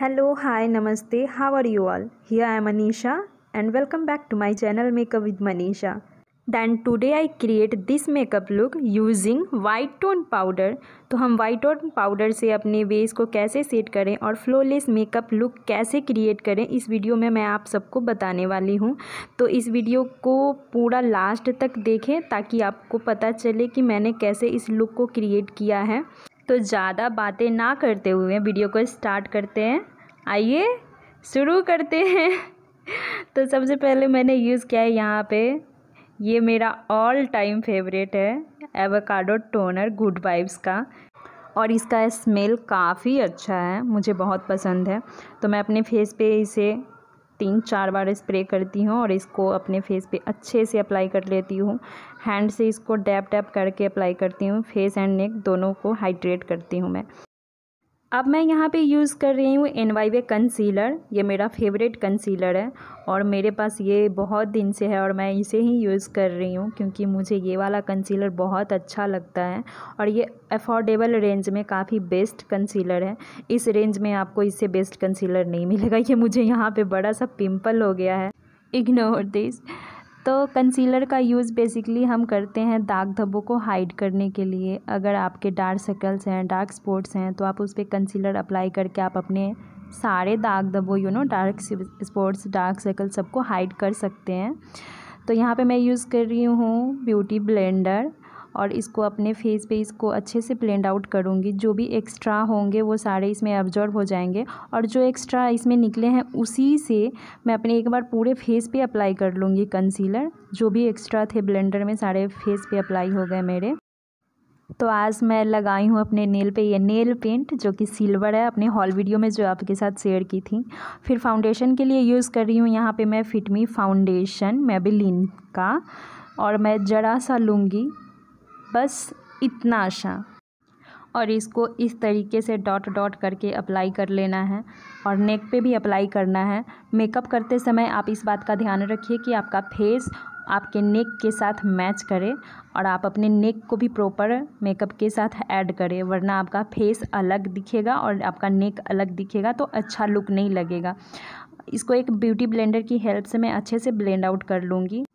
hello hi नमस्ते how are you all here I am Manisha and welcome back to my channel makeup with Manisha then today I create this makeup look using white tone powder तो हम white tone powder से अपने वेस को कैसे set करें और फ्लॉलेस मेकअप लुक कैसे क्रिएट करें इस वीडियो में मैं आप सबको बताने वाली हूँ तो इस वीडियो को पूरा लास्ट तक देखें ताकि आपको पता चले कि मैंने कैसे इस लुक को क्रिएट किया है तो ज़्यादा बातें ना करते हुए वीडियो को स्टार्ट करते हैं आइए शुरू करते हैं तो सबसे पहले मैंने यूज़ किया है यहाँ पे ये मेरा ऑल टाइम फेवरेट है एवोकाडो टोनर गुड वाइब्स का और इसका स्मेल काफ़ी अच्छा है मुझे बहुत पसंद है तो मैं अपने फेस पे इसे तीन चार बार स्प्रे करती हूँ और इसको अपने फेस पे अच्छे से अप्लाई कर लेती हूँ हैंड से इसको डैप डैप करके अप्लाई करती हूँ फेस एंड नेक दोनों को हाइड्रेट करती हूँ मैं अब मैं यहाँ पे यूज़ कर रही हूँ एन वाई वे कंसीलर ये मेरा फेवरेट कंसीलर है और मेरे पास ये बहुत दिन से है और मैं इसे ही यूज़ कर रही हूँ क्योंकि मुझे ये वाला कंसीलर बहुत अच्छा लगता है और ये अफोर्डेबल रेंज में काफ़ी बेस्ट कंसीलर है इस रेंज में आपको इससे बेस्ट कंसीलर नहीं मिलेगा ये मुझे यहाँ पर बड़ा सा पिम्पल हो गया है इग्नोर दिस तो कंसीलर का यूज़ बेसिकली हम करते हैं दाग धब्बों को हाइड करने के लिए अगर आपके डार्क सर्कल्स हैं डार्क स्पॉट्स हैं तो आप उस पर कंसीलर अप्लाई करके आप अपने सारे दाग धब्बों you know dark spots dark circle सबको हाइड कर सकते हैं तो यहाँ पे मैं यूज़ कर रही हूँ ब्यूटी ब्लेंडर और इसको अपने फेस पे इसको अच्छे से ब्लेंड आउट करूँगी जो भी एक्स्ट्रा होंगे वो सारे इसमें अब्जॉर्ब हो जाएंगे और जो एक्स्ट्रा इसमें निकले हैं उसी से मैं अपने एक बार पूरे फेस पे अप्लाई कर लूँगी कंसीलर जो भी एक्स्ट्रा थे ब्लेंडर में सारे फेस पे अप्लाई हो गए मेरे तो आज मैं लगाई हूँ अपने नेल पे ये नेल पेंट जो कि सिल्वर है अपने हॉल वीडियो में जो आपके साथ शेयर की थी फिर फाउंडेशन के लिए यूज़ कर रही हूँ यहाँ पे मैं फिटमी फाउंडेशन मेबेलिन का और मैं जरा सा लूँगी बस इतना आशा और इसको इस तरीके से डॉट डॉट करके अप्लाई कर लेना है और नेक पे भी अप्लाई करना है मेकअप करते समय आप इस बात का ध्यान रखिए कि आपका फेस आपके नेक के साथ मैच करे और आप अपने नेक को भी प्रॉपर मेकअप के साथ ऐड करें वरना आपका फेस अलग दिखेगा और आपका नेक अलग दिखेगा तो अच्छा लुक नहीं लगेगा इसको एक ब्यूटी ब्लेंडर की हेल्प से मैं अच्छे से ब्लेंड आउट कर लूँगी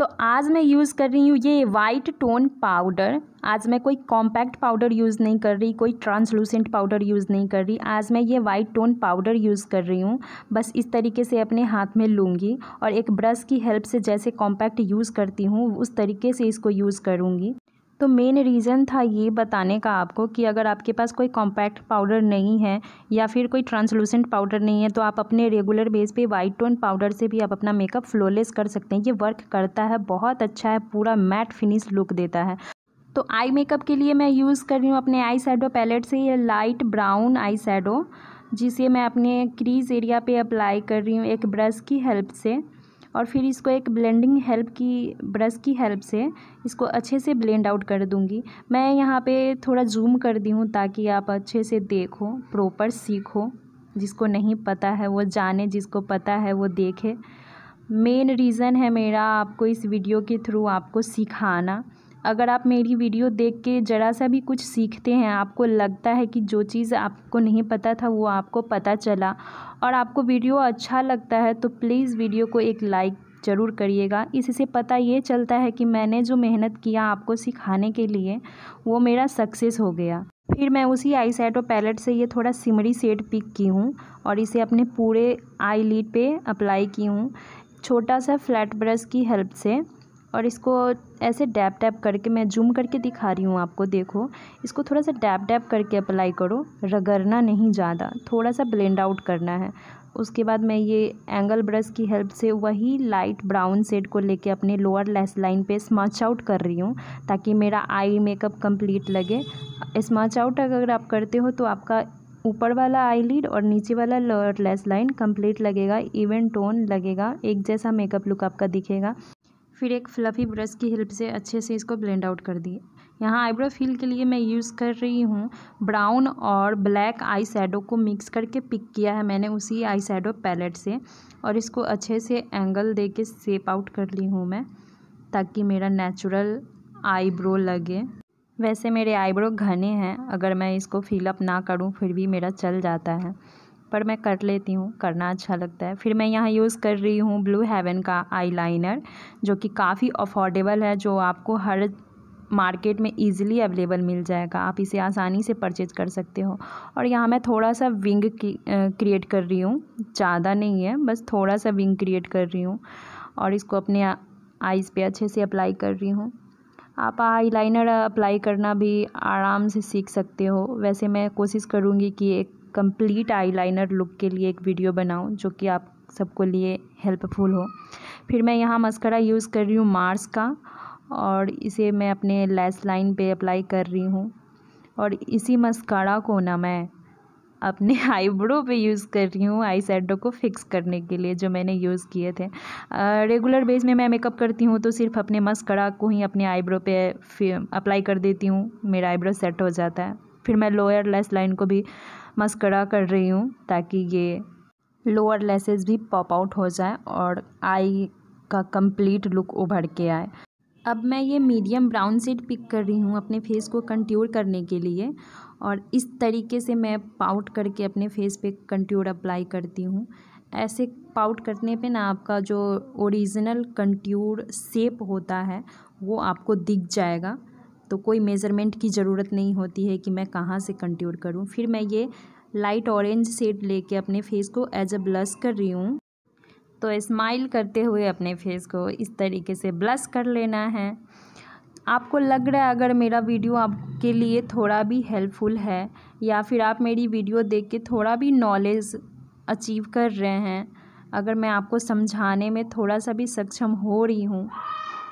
तो आज मैं यूज़ कर रही हूँ ये वाइट टोन पाउडर आज मैं कोई कॉम्पैक्ट पाउडर यूज़ नहीं कर रही कोई ट्रांसलूसेंट पाउडर यूज़ नहीं कर रही आज मैं ये वाइट टोन पाउडर यूज़ कर रही हूँ बस इस तरीके से अपने हाथ में लूँगी और एक ब्रश की हेल्प से जैसे कॉम्पैक्ट यूज़ करती हूँ उस तरीके से इसको यूज़ करूँगी तो मेन रीज़न था ये बताने का आपको कि अगर आपके पास कोई कॉम्पैक्ट पाउडर नहीं है या फिर कोई ट्रांसलूसेंट पाउडर नहीं है तो आप अपने रेगुलर बेस पे वाइट टोन पाउडर से भी आप अपना मेकअप फ्लोलेस कर सकते हैं ये वर्क करता है बहुत अच्छा है पूरा मैट फिनिश लुक देता है तो आई मेकअप के लिए मैं यूज़ कर रही हूँ अपने आई सैडो पैलेट से ये लाइट ब्राउन आई सैडो जिसे मैं अपने क्रीज एरिया पे अप्लाई कर रही हूँ एक ब्रश की हेल्प से और फिर इसको एक ब्लेंडिंग हेल्प की ब्रश की हेल्प से इसको अच्छे से ब्लेंड आउट कर दूँगी मैं यहाँ पे थोड़ा जूम कर दी हूँ ताकि आप अच्छे से देखो प्रॉपर सीखो जिसको नहीं पता है वो जाने जिसको पता है वो देखे मेन रीज़न है मेरा आपको इस वीडियो के थ्रू आपको सिखाना अगर आप मेरी वीडियो देख के ज़रा सा भी कुछ सीखते हैं आपको लगता है कि जो चीज़ आपको नहीं पता था वो आपको पता चला और आपको वीडियो अच्छा लगता है तो प्लीज़ वीडियो को एक लाइक ज़रूर करिएगा इससे पता ये चलता है कि मैंने जो मेहनत किया आपको सिखाने के लिए वो मेरा सक्सेस हो गया फिर मैं उसी आई सैटो पैलेट से ये थोड़ा सिमरी सेट पिक की हूँ और इसे अपने पूरे आई लीड पर अप्लाई की हूँ छोटा सा फ्लैट ब्रश की हेल्प से और इसको ऐसे डैप डैप करके मैं जूम करके दिखा रही हूँ आपको देखो इसको थोड़ा सा डैप डैप करके अप्लाई करो रगड़ना नहीं ज़्यादा थोड़ा सा ब्लेंड आउट करना है उसके बाद मैं ये एंगल ब्रश की हेल्प से वही लाइट ब्राउन शेड को लेके अपने लोअर लेस लाइन पे स्मच आउट कर रही हूँ ताकि मेरा आई मेकअप कंप्लीट लगे स्मच आउट अगर आप करते हो तो आपका ऊपर वाला आई लीड और नीचे वाला लोअर लेस लाइन कंप्लीट लगेगा इवन टोन लगेगा एक जैसा मेकअप लुक आपका दिखेगा फिर एक फ्लफ़ी ब्रश की हेल्प से अच्छे से इसको ब्लेंड आउट कर दिए यहाँ आईब्रो फिल के लिए मैं यूज़ कर रही हूँ ब्राउन और ब्लैक आई शेडो को मिक्स करके पिक किया है मैंने उसी आई शेडो पैलेट से और इसको अच्छे से एंगल दे के सेप आउट कर ली हूँ मैं ताकि मेरा नेचुरल आईब्रो लगे वैसे मेरे आईब्रो घने हैं अगर मैं इसको फिलअप ना करूँ फिर भी मेरा चल जाता है पर मैं कर लेती हूँ करना अच्छा लगता है फिर मैं यहाँ यूज़ कर रही हूँ ब्लू हेवन का आईलाइनर जो कि काफ़ी अफोर्डेबल है जो आपको हर मार्केट में इजीली अवेलेबल मिल जाएगा आप इसे आसानी से परचेज कर सकते हो और यहाँ मैं थोड़ा सा विंग क्रिएट कर रही हूँ ज़्यादा नहीं है बस थोड़ा सा विंग क्रिएट कर रही हूँ और इसको अपने आइज़ पे अच्छे से अप्लाई कर रही हूँ आप आईलाइनर अप्लाई करना भी आराम से सीख सकते हो वैसे मैं कोशिश करूँगी कि एक कंप्लीट आईलाइनर लुक के लिए एक वीडियो बनाऊं जो कि आप सबको लिए हेल्पफुल हो फिर मैं यहाँ मस्करा यूज़ कर रही हूँ मार्स का और इसे मैं अपने लेस लाइन पे अप्लाई कर रही हूँ और इसी मस्कारा को ना मैं अपने आईब्रो पे यूज़ कर रही हूँ आई सैडो को फिक्स करने के लिए जो मैंने यूज़ किए थे रेगुलर बेस में मैं मेकअप करती हूँ तो सिर्फ अपने मस्करा को ही अपने आईब्रो पे अप्लाई कर देती हूँ मेरा आईब्रो सेट हो जाता है फिर मैं लोअर लेस लाइन को भी मस्करा कर रही हूँ ताकि ये लोअर लेसेस भी पॉप आउट हो जाए और आई का कंप्लीट लुक उभर के आए अब मैं ये मीडियम ब्राउन सेड पिक कर रही हूँ अपने फेस को कंट्योर करने के लिए और इस तरीके से मैं पाउट करके अपने फेस पे कंट्योर अप्लाई करती हूँ ऐसे पाउट करने पे ना आपका जो ओरिजिनल कंट्योर शेप होता है वो आपको दिख जाएगा तो कोई मेज़रमेंट की ज़रूरत नहीं होती है कि मैं कहाँ से कंट्यूर करूँ फिर मैं ये लाइट ऑरेंज शेड लेके अपने फेस को एज अ ब्लश कर रही हूँ तो स्माइल करते हुए अपने फेस को इस तरीके से ब्लश कर लेना है आपको लग रहा है अगर मेरा वीडियो आपके लिए थोड़ा भी हेल्पफुल है या फिर आप मेरी वीडियो देख के थोड़ा भी नॉलेज अचीव कर रहे हैं अगर मैं आपको समझाने में थोड़ा सा भी सक्षम हो रही हूँ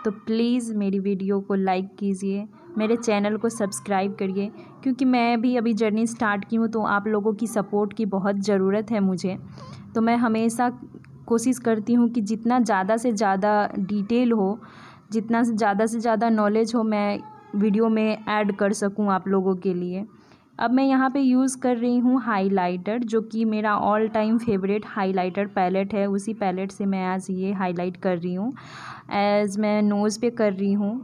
तो प्लीज़ मेरी वीडियो को लाइक कीजिए मेरे चैनल को सब्सक्राइब करिए क्योंकि मैं भी अभी जर्नी स्टार्ट की हूँ तो आप लोगों की सपोर्ट की बहुत ज़रूरत है मुझे तो मैं हमेशा कोशिश करती हूँ कि जितना ज़्यादा से ज़्यादा डिटेल हो जितना से ज़्यादा से ज़्यादा नॉलेज हो मैं वीडियो में ऐड कर सकूँ आप लोगों के लिए अब मैं यहाँ पे यूज़ कर रही हूँ हाइलाइटर जो कि मेरा all time favourite highlighter palette है उसी पैलेट से मैं आज ये हाईलाइट कर रही हूँ एज मैं नोज़ पे कर रही हूँ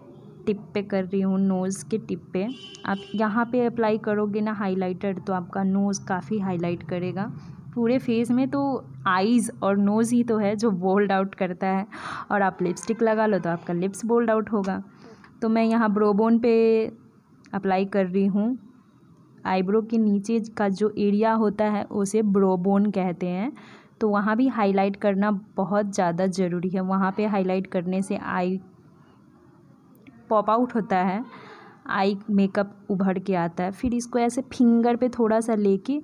टिप पे कर रही हूँ नोज़ के टिप पे आप यहाँ पे अप्लाई करोगे ना हाइलाइटर तो आपका नोज़ काफ़ी हाईलाइट करेगा पूरे फेस में तो आईज़ और नोज़ ही तो है जो बोल्ड आउट करता है और आप लिपस्टिक लगा लो तो आपका लिप्स बोल्ड आउट होगा तो मैं यहाँ ब्रोबोन पे अप्लाई कर रही हूँ आईब्रो के नीचे का जो एरिया होता है उसे ब्रोबोन कहते हैं तो वहाँ भी हाईलाइट करना बहुत ज़्यादा ज़रूरी है वहाँ पे हाईलाइट करने से आई पॉप आउट होता है आई मेकअप उभर के आता है फिर इसको ऐसे फिंगर पे थोड़ा सा लेके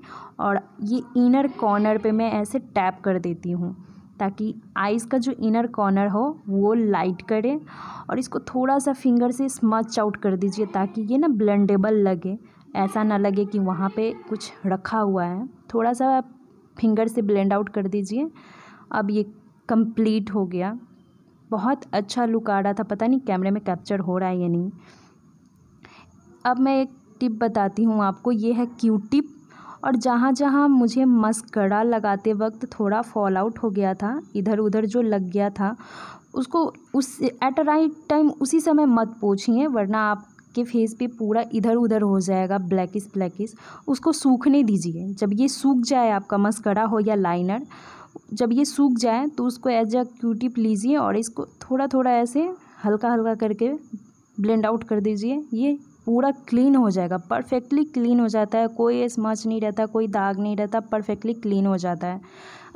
और ये इनर कॉर्नर पे मैं ऐसे टैप कर देती हूँ ताकि आइज़ का जो इनर कॉर्नर हो वो लाइट करे और इसको थोड़ा सा फिंगर से स्मच आउट कर दीजिए ताकि ये ना ब्लेंडेबल लगे ऐसा ना लगे कि वहाँ पे कुछ रखा हुआ है थोड़ा सा फिंगर से ब्लेंड आउट कर दीजिए अब ये कंप्लीट हो गया बहुत अच्छा लुक आ रहा था पता नहीं कैमरे में कैप्चर हो रहा है या नहीं अब मैं एक टिप बताती हूँ आपको ये है क्यू टिप और जहाँ जहाँ मुझे मस्करा लगाते वक्त थोड़ा फॉल आउट हो गया था इधर उधर जो लग गया था उसको उस एट अ राइट टाइम उसी समय मत पोछिए वरना आपके फेस पे पूरा इधर उधर हो जाएगा ब्लैकिस ब्लैकिस उसको सूखने दीजिए जब ये सूख जाए आपका मस्करा हो या लाइनर जब ये सूख जाए तो उसको एज अ क्यूटिप लीजिए और इसको थोड़ा थोड़ा ऐसे हल्का हल्का करके ब्लेंड आउट कर दीजिए ये पूरा क्लीन हो जाएगा परफेक्टली क्लीन हो जाता है कोई स्मच नहीं रहता कोई दाग नहीं रहता परफेक्टली क्लीन हो जाता है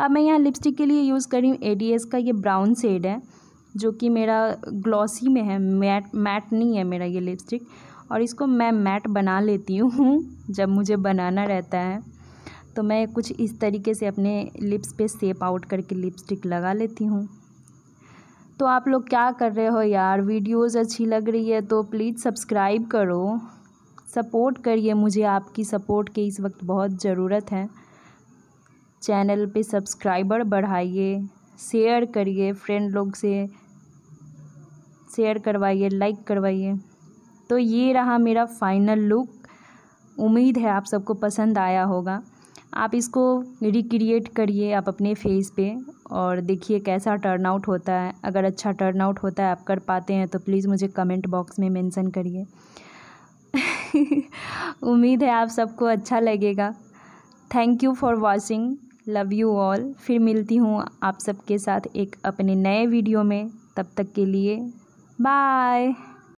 अब मैं यहाँ लिपस्टिक के लिए यूज़ कर रही हूँ एडीएस का ये ब्राउन सेड है जो कि मेरा ग्लॉसी में है मैट मैट नहीं है मेरा ये लिपस्टिक और इसको मैं मैट बना लेती हूँ जब मुझे बनाना रहता है तो मैं कुछ इस तरीके से अपने लिप्स पे सेप आउट करके लिपस्टिक लगा लेती हूँ तो आप लोग क्या कर रहे हो यार वीडियोज़ अच्छी लग रही है तो प्लीज़ सब्सक्राइब करो सपोर्ट करिए मुझे आपकी सपोर्ट के इस वक्त बहुत ज़रूरत है चैनल पे सब्सक्राइबर बढ़ाइए शेयर करिए फ्रेंड लोग से शेयर करवाइए लाइक करवाइए तो ये रहा मेरा फाइनल लुक उम्मीद है आप सबको पसंद आया होगा आप इसको रिक्रिएट करिए आप अपने फेस पे और देखिए कैसा टर्न आउट होता है अगर अच्छा टर्न आउट होता है आप कर पाते हैं तो प्लीज़ मुझे कमेंट बॉक्स में मेंशन करिए उम्मीद है आप सबको अच्छा लगेगा thank you for watching love you all फिर मिलती हूँ आप सबके साथ एक अपने नए वीडियो में तब तक के लिए बाय